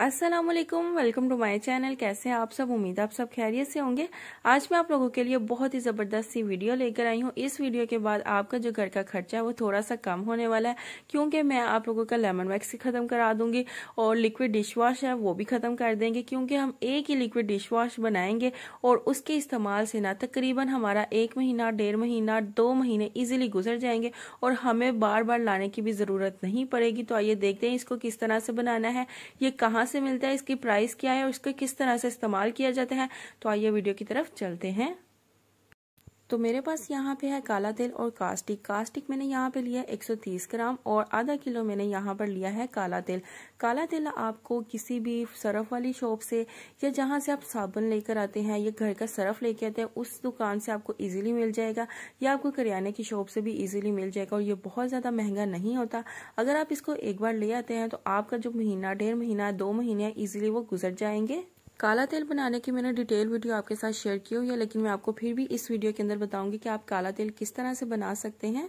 अस्सलाम वालेकुम welcome to my channel कैसे हैं आप सब उम्मीद आप सब खैरियत से होंगे आज मैं आप लोगों के लिए बहुत ही ज़बरदस्त सी वीडियो लेकर आई हूँ इस वीडियो के बाद आपका जो घर का खर्चा है वो थोड़ा सा कम होने वाला है क्योंकि मैं आप लोगों का लेमन वैक्स ख़त्म करा दूंगी और लिक्विड डिश वॉश है वो भी ख़त्म कर देंगे क्योंकि हम एक ही लिक्विड डिश वॉश बनाएंगे और उसके इस्तेमाल से ना तकरीबन हमारा एक महीना डेढ़ महीना दो महीने ईजिली गुजर जाएंगे और हमें बार बार लाने की भी ज़रूरत नहीं पड़ेगी तो आइए देखते हैं इसको किस तरह से बनाना है ये कहाँ से मिलता है इसकी प्राइस क्या है और इसको किस तरह से इस्तेमाल किया जाता है तो आइए वीडियो की तरफ चलते हैं तो मेरे पास यहाँ पे है काला तेल और कास्टिक कास्टिक मैंने यहाँ पे लिया है 130 ग्राम और आधा किलो मैंने यहाँ पर लिया है काला तेल काला तेल आपको किसी भी सरफ वाली शॉप से या जहाँ से आप साबुन लेकर आते हैं या घर का सरफ लेके आते हैं उस दुकान से आपको ईजिली मिल जाएगा या आपको करियाने की शॉप से भी ईजिली मिल जाएगा और ये बहुत ज़्यादा महंगा नहीं होता अगर आप इसको एक बार ले आते हैं तो आपका जो महीना डेढ़ महीना दो महीने ईजिली वो गुजर जाएंगे काला तेल बनाने की मैंने डिटेल वीडियो आपके साथ शेयर की हुई है लेकिन मैं आपको फिर भी इस वीडियो के अंदर बताऊंगी कि आप काला तेल किस तरह से बना सकते हैं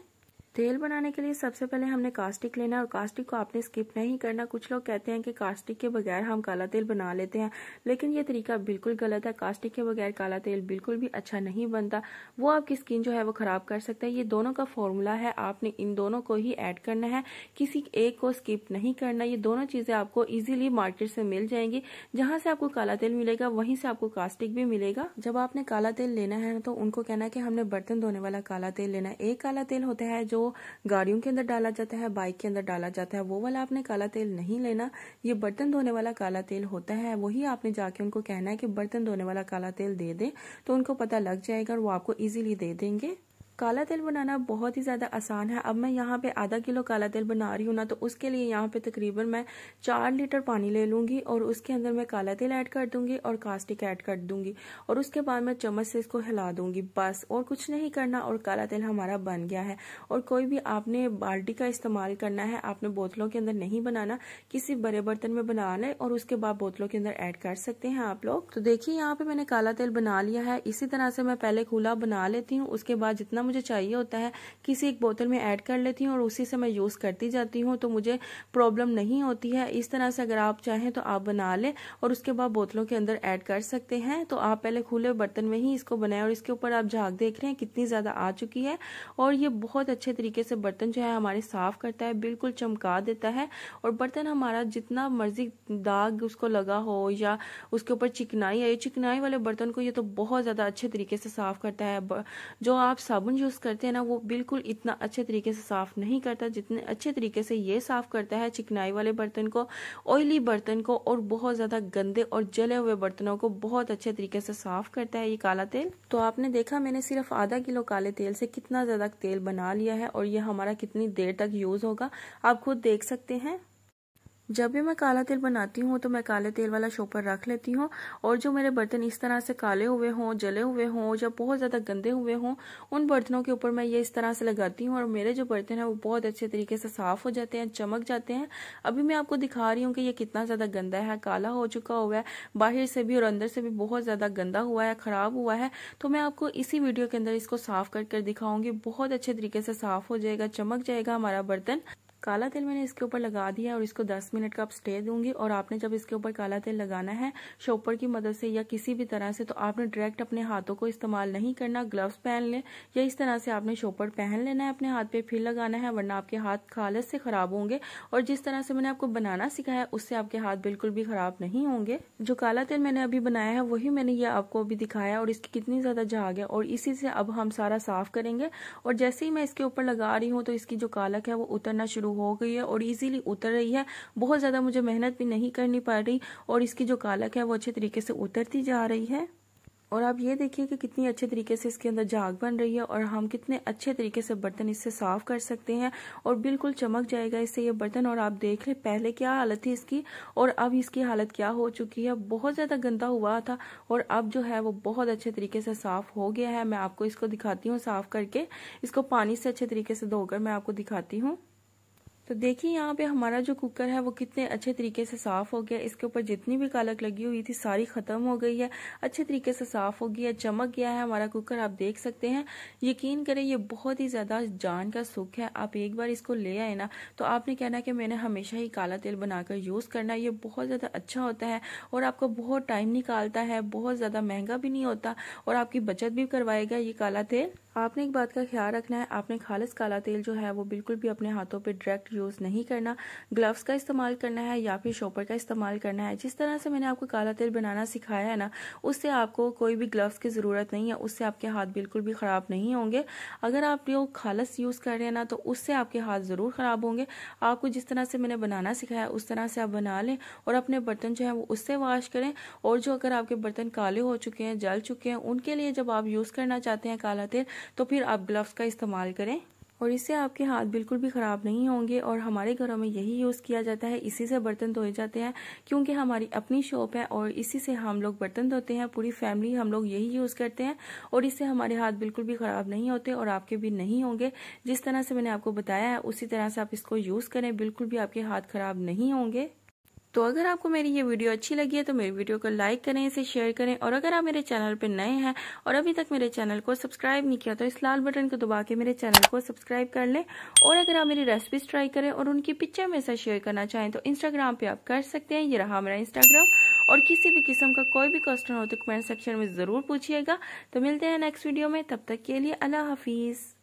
तेल बनाने के लिए सबसे पहले हमने कास्टिक लेना है और कास्टिक को आपने स्किप नहीं करना कुछ लोग कहते हैं कि कास्टिक के बगैर हम काला तेल बना लेते हैं लेकिन ये तरीका बिल्कुल गलत है कास्टिक के बगैर काला तेल बिल्कुल भी अच्छा नहीं बनता वो आपकी स्किन जो है वो ख़राब कर सकता है ये दोनों का फॉर्मूला है आपने इन दोनों को ही ऐड करना है किसी एक को स्किप नहीं करना ये दोनों चीज़ें आपको ईजिली मार्केट से मिल जाएंगी जहाँ से आपको काला तेल मिलेगा वहीं से आपको कास्टिक भी मिलेगा जब आपने काला तेल लेना है तो उनको कहना है कि हमने बर्तन धोने वाला काला तेल लेना है एक काला तेल होता है जो गाड़ियों के अंदर डाला जाता है बाइक के अंदर डाला जाता है वो वाला आपने काला तेल नहीं लेना ये बर्तन धोने वाला काला तेल होता है वही आपने जाके उनको कहना है कि बर्तन धोने वाला काला तेल दे दें तो उनको पता लग जाएगा और वो आपको ईजिली दे देंगे काला तिल बनाना बहुत ही ज़्यादा आसान है अब मैं यहाँ पे आधा किलो काला तिल बना रही हूँ ना तो उसके लिए यहाँ पे तकरीबन मैं चार लीटर पानी ले लूँगी और उसके अंदर मैं काला तिल ऐड कर दूँगी और कास्टिक ऐड कर दूँगी और उसके बाद मैं चम्मच से इसको हिला दूँगी बस और कुछ नहीं करना और काला तिल हमारा बन गया है और कोई भी आपने बाल्टी का इस्तेमाल करना है आपने बोतलों के अंदर नहीं बनाना किसी बड़े बर्तन में बना लें और उसके बाद बोतलों के अंदर ऐड कर सकते हैं आप लोग तो देखिए यहाँ पे मैंने काला तिल बना लिया है इसी तरह से मैं पहले खुला बना लेती हूँ उसके बाद जितना मुझे चाहिए होता है किसी एक बोतल में ऐड कर लेती हूँ और उसी से मैं यूज़ करती जाती हूँ तो मुझे प्रॉब्लम नहीं होती है इस तरह से अगर आप चाहें तो आप बना लें और उसके बाद बोतलों के अंदर ऐड कर सकते हैं तो आप पहले खुले बर्तन में ही इसको बनाएं और इसके ऊपर आप झाग देख रहे हैं कितनी ज़्यादा आ चुकी है और ये बहुत अच्छे तरीके से बर्तन जो है हमारे साफ़ करता है बिल्कुल चमका देता है और बर्तन हमारा जितना मर्जी दाग उसको लगा हो या उसके ऊपर चिकनाई है चिकनाई वाले बर्तन को ये तो बहुत ज़्यादा अच्छे तरीके से साफ़ करता है जो आप साबुन यूज़ करते हैं ना वो बिल्कुल इतना अच्छे तरीके से साफ़ नहीं करता जितने अच्छे तरीके से ये साफ़ करता है चिकनाई वाले बर्तन को ऑयली बर्तन को और बहुत ज़्यादा गंदे और जले हुए बर्तनों को बहुत अच्छे तरीके से साफ़ करता है ये काला तेल तो आपने देखा मैंने सिर्फ आधा किलो काले तेल से कितना ज़्यादा तेल बना लिया है और ये हमारा कितनी देर तक यूज़ होगा आप खुद देख सकते हैं जब भी मैं काला तेल बनाती हूँ तो मैं काले तेल वाला शोपर रख लेती हूँ और जो मेरे बर्तन इस तरह से काले हुए हों जले हुए हों या बहुत ज़्यादा गंदे हुए हों उन बर्तनों के ऊपर मैं ये इस तरह से लगाती हूँ और मेरे जो बर्तन है वो बहुत अच्छे तरीके से साफ़ हो जाते हैं चमक जाते हैं अभी मैं आपको दिखा रही हूँ कि ये कितना ज़्यादा गंदा है काला हो चुका हुआ है बाहर से भी और अंदर से भी बहुत ज़्यादा गंदा हुआ है ख़राब हुआ है तो मैं आपको इसी वीडियो के अंदर इसको साफ़ कर दिखाऊंगी बहुत अच्छे तरीके से साफ़ हो जाएगा चमक जाएगा हमारा बर्तन काला तेल मैंने इसके ऊपर लगा दिया और इसको 10 मिनट का आप स्टे दूंगी और आपने जब इसके ऊपर काला तेल लगाना है शॉपर की मदद से या किसी भी तरह से तो आपने डायरेक्ट अपने हाथों को इस्तेमाल नहीं करना ग्लव्स पहन लें या इस तरह से आपने शॉपर पहन लेना है अपने हाथ पे फिर लगाना है वरना आपके हाथ खालस से खराब होंगे और जिस तरह से मैंने आपको बनाना सिखाया उससे आपके हाथ बिल्कुल भी खराब नहीं होंगे जो काला तेल मैंने अभी बनाया है वही मैंने ये आपको अभी दिखाया और इसकी कितनी ज्यादा झाग है और इसी से अब हम सारा साफ करेंगे और जैसे ही मैं इसके ऊपर लगा रही हूँ तो इसकी जो कालक है वो उतरना शुरू शुरू हो गई है और इजीली उतर रही है बहुत ज़्यादा मुझे मेहनत भी नहीं करनी पड़ रही और इसकी जो कालक है वो अच्छे तरीके से उतरती जा रही है और आप ये देखिए कि कितनी अच्छे तरीके से इसके अंदर जाग बन रही है और हम कितने अच्छे तरीके से बर्तन इससे साफ कर सकते हैं और बिल्कुल चमक जाएगा इससे ये बर्तन और आप देख लें पहले क्या हालत थी इसकी और अब इसकी हालत क्या हो चुकी है बहुत ज़्यादा गंदा हुआ था और अब जो है वो बहुत अच्छे तरीके से साफ हो गया है मैं आपको इसको दिखाती हूँ साफ करके इसको पानी से अच्छे तरीके से धोकर मैं आपको दिखाती हूँ तो देखिए यहाँ पे हमारा जो कुकर है वो कितने अच्छे तरीके से साफ़ हो गया इसके ऊपर जितनी भी कालक लगी हुई थी सारी ख़त्म हो गई है अच्छे तरीके से साफ़ हो गया चमक गया है हमारा कुकर आप देख सकते हैं यकीन करें ये बहुत ही ज़्यादा जान का सुख है आप एक बार इसको ले आए ना तो आपने कहना कि मैंने हमेशा ही काला तेल बनाकर यूज़ करना ये बहुत ज़्यादा अच्छा होता है और आपको बहुत टाइम निकालता है बहुत ज़्यादा महंगा भी नहीं होता और आपकी बचत भी करवाएगा ये काला तेल आपने एक बात का ख्याल रखना है आपने खालस काला तेल जो है वो बिल्कुल भी अपने हाथों पर डायरेक्ट यूज़ नहीं करना ग्लव्स का इस्तेमाल करना है या फिर शॉपर का इस्तेमाल करना है जिस तरह से मैंने आपको काला तेल बनाना सिखाया है ना उससे आपको कोई भी ग्लव्स की ज़रूरत नहीं है उससे आपके हाथ बिल्कुल भी ख़राब नहीं होंगे अगर आप लोग खालस यूज़ कर रहे हैं ना तो उससे आपके हाथ ज़रूर ख़राब होंगे आपको जिस तरह से मैंने बनाना सिखाया उस तरह से आप बना लें और अपने बर्तन जो है वो उससे वॉश करें और जो अगर आपके बर्तन काले हो चुके हैं जल चुके हैं उनके लिए जब आप यूज़ करना चाहते हैं काला तेल तो फिर आप ग्लव्स का इस्तेमाल करें और इससे आपके हाथ बिल्कुल भी ख़राब नहीं होंगे और हमारे घरों में यही यूज़ किया जाता है इसी से बर्तन धोए जाते हैं क्योंकि हमारी अपनी शॉप है और इसी से हम लोग बर्तन धोते हैं पूरी फैमिली हम लोग यही यूज़ करते हैं और इससे हमारे हाथ बिल्कुल भी ख़राब नहीं होते और आपके भी नहीं होंगे जिस तरह से मैंने आपको बताया है उसी तरह से आप इसको यूज़ करें बिल्कुल भी आपके हाथ ख़राब नहीं होंगे तो अगर आपको मेरी ये वीडियो अच्छी लगी है तो मेरी वीडियो को लाइक करें इसे शेयर करें और अगर आप मेरे चैनल पर नए हैं और अभी तक मेरे चैनल को सब्सक्राइब नहीं किया तो इस लाल बटन को दबा के मेरे चैनल को सब्सक्राइब कर लें और अगर आप मेरी रेसिपीज ट्राई करें और उनकी पिक्चर में से शेयर करना चाहें तो इंस्टाग्राम पर आप कर सकते हैं ये रहा मेरा इंस्टाग्राम और किसी भी किस्म का कोई भी क्वेश्चन हो तो कमेंट सेक्शन में ज़रूर पूछिएगा तो मिलते हैं नेक्स्ट वीडियो में तब तक के लिए अल्लाह हाफिज़